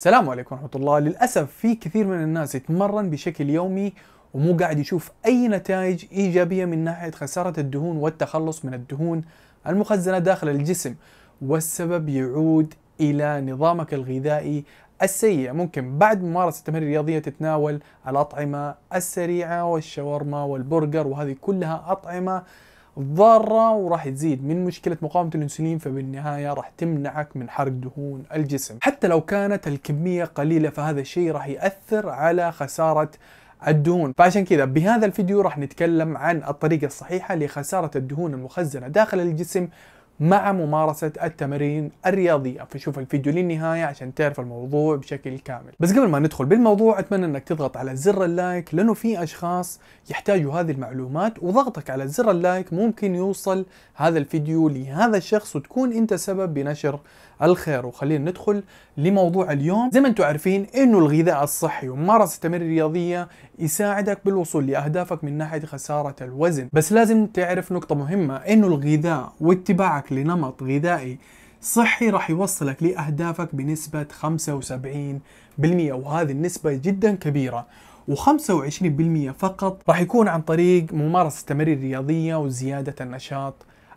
السلام عليكم ورحمة الله للأسف في كثير من الناس يتمرن بشكل يومي ومو قاعد يشوف أي نتائج إيجابية من ناحية خسارة الدهون والتخلص من الدهون المخزنة داخل الجسم والسبب يعود إلى نظامك الغذائي السيء ممكن بعد ممارسة التمارين الرياضية تتناول الأطعمة السريعة والشاورما والبرجر وهذه كلها أطعمة ضارة وراح تزيد من مشكلة مقاومة الأنسولين فبالنهاية راح تمنعك من حرق دهون الجسم حتى لو كانت الكمية قليلة فهذا الشيء راح يأثر على خسارة الدهون فعشان كذا بهذا الفيديو راح نتكلم عن الطريقة الصحيحة لخسارة الدهون المخزنة داخل الجسم مع ممارسة التمارين الرياضية فشوف الفيديو للنهاية عشان تعرف الموضوع بشكل كامل بس قبل ما ندخل بالموضوع أتمنى أنك تضغط على زر اللايك لأنه في أشخاص يحتاجوا هذه المعلومات وضغطك على زر اللايك ممكن يوصل هذا الفيديو لهذا الشخص وتكون أنت سبب بنشر الخير وخلينا ندخل لموضوع اليوم زي ما انتم عارفين انه الغذاء الصحي وممارسه التمارين الرياضيه يساعدك بالوصول لاهدافك من ناحيه خساره الوزن بس لازم تعرف نقطه مهمه انه الغذاء واتباعك لنمط غذائي صحي راح يوصلك لأهدافك بنسبة 75% وهذه النسبة جدا كبيرة و25% فقط راح يكون عن طريق ممارسة التمارين الرياضية وزيادة النشاط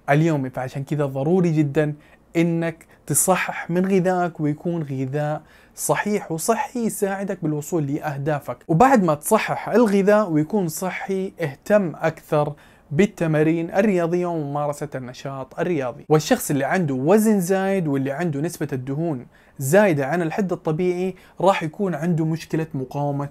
اليومي فعشان كذا ضروري جدا انك تصحح من غذائك ويكون غذاء صحيح وصحي يساعدك بالوصول لأهدافك وبعد ما تصحح الغذاء ويكون صحي اهتم أكثر بالتمارين الرياضية وممارسة النشاط الرياضي والشخص اللي عنده وزن زايد واللي عنده نسبة الدهون زايدة عن الحد الطبيعي راح يكون عنده مشكلة مقاومة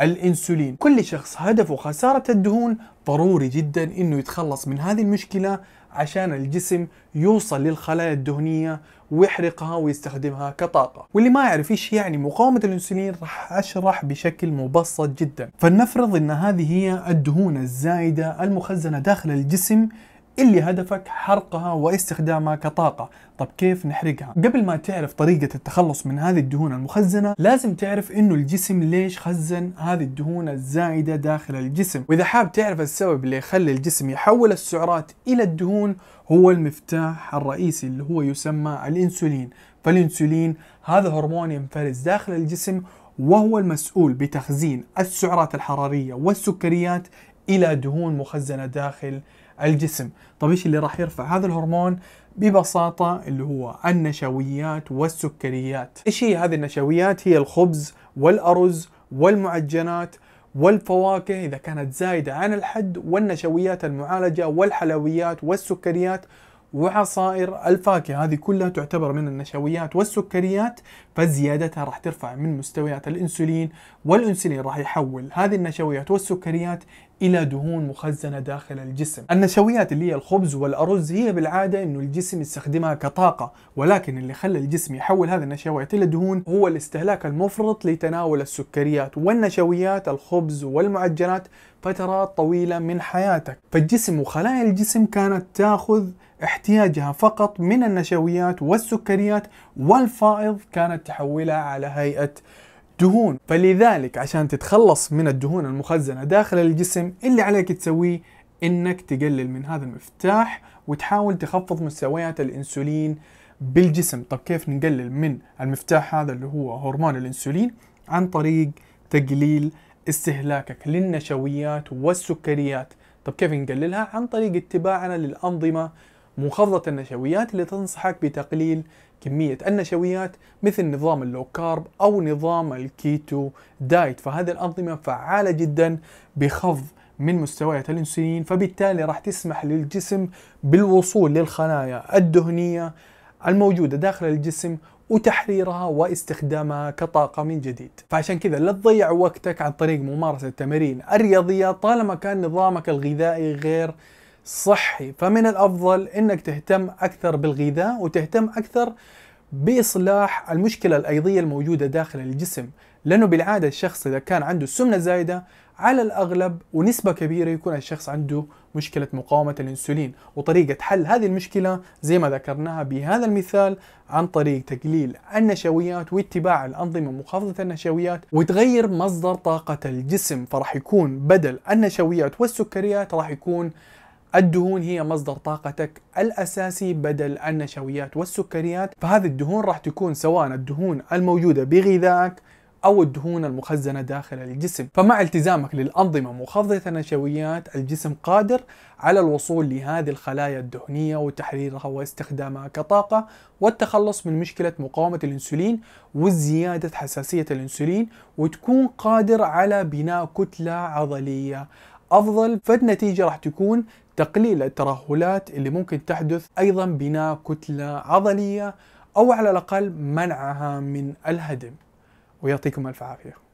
الانسولين كل شخص هدفه خسارة الدهون ضروري جدا انه يتخلص من هذه المشكلة عشان الجسم يوصل للخلايا الدهنية ويحرقها ويستخدمها كطاقة واللي ما يعرف ايش يعني مقاومة الانسولين راح اشرح بشكل مبسط جدا فلنفرض ان هذه هي الدهون الزائدة المخزنة داخل الجسم اللي هدفك حرقها واستخدامها كطاقة طب كيف نحرقها؟ قبل ما تعرف طريقة التخلص من هذه الدهون المخزنة لازم تعرف انه الجسم ليش خزن هذه الدهون الزائدة داخل الجسم وإذا حاب تعرف السبب اللي يخلي الجسم يحول السعرات إلى الدهون هو المفتاح الرئيسي اللي هو يسمى الإنسولين فالإنسولين هذا هرمون ينفرز داخل الجسم وهو المسؤول بتخزين السعرات الحرارية والسكريات الى دهون مخزنه داخل الجسم طيب ايش اللي راح يرفع هذا الهرمون ببساطه اللي هو النشويات والسكريات ايش هي هذه النشويات هي الخبز والارز والمعجنات والفواكه اذا كانت زايده عن الحد والنشويات المعالجه والحلويات والسكريات وعصائر الفاكهة هذه كلها تعتبر من النشويات والسكريات فزيادتها راح ترفع من مستويات الانسولين والانسولين راح يحول هذه النشويات والسكريات الى دهون مخزنه داخل الجسم. النشويات اللي هي الخبز والارز هي بالعاده انه الجسم يستخدمها كطاقه، ولكن اللي خلى الجسم يحول هذه النشويات الى دهون هو الاستهلاك المفرط لتناول السكريات والنشويات الخبز والمعجنات فترات طويله من حياتك، فالجسم وخلايا الجسم كانت تاخذ احتياجها فقط من النشويات والسكريات والفائض كانت تحولها على هيئه دهون فلذلك عشان تتخلص من الدهون المخزنة داخل الجسم اللي عليك تسويه انك تقلل من هذا المفتاح وتحاول تخفض مستويات الانسولين بالجسم طب كيف نقلل من المفتاح هذا اللي هو هرمون الانسولين عن طريق تقليل استهلاكك للنشويات والسكريات طب كيف نقللها عن طريق اتباعنا للانظمه منخفضة النشويات اللي تنصحك بتقليل كمية النشويات مثل نظام اللو كارب أو نظام الكيتو دايت فهذه الأنظمة فعالة جدا بخفض من مستويات الانسولين فبالتالي راح تسمح للجسم بالوصول للخلايا الدهنية الموجودة داخل الجسم وتحريرها واستخدامها كطاقة من جديد فعشان كذا لا تضيع وقتك عن طريق ممارسة التمارين الرياضية طالما كان نظامك الغذائي غير صحي فمن الأفضل أنك تهتم أكثر بالغذاء وتهتم أكثر بإصلاح المشكلة الأيضية الموجودة داخل الجسم لأنه بالعادة الشخص إذا كان عنده سمنة زايدة على الأغلب ونسبة كبيرة يكون الشخص عنده مشكلة مقاومة الأنسولين وطريقة حل هذه المشكلة زي ما ذكرناها بهذا المثال عن طريق تقليل النشويات واتباع الأنظمة مخفضة النشويات وتغير مصدر طاقة الجسم فراح يكون بدل النشويات والسكريات راح يكون الدهون هي مصدر طاقتك الأساسي بدل النشويات والسكريات فهذه الدهون راح تكون سواء الدهون الموجودة بغذائك أو الدهون المخزنة داخل الجسم فمع التزامك للأنظمة مخفضة النشويات الجسم قادر على الوصول لهذه الخلايا الدهنية وتحريرها واستخدامها كطاقة والتخلص من مشكلة مقاومة الأنسولين وزيادة حساسية الأنسولين وتكون قادر على بناء كتلة عضلية افضل فالنتيجه راح تكون تقليل الترهلات اللي ممكن تحدث أيضا بناء كتلة عضلية أو على الأقل منعها من الهدم ويعطيكم ألف عافية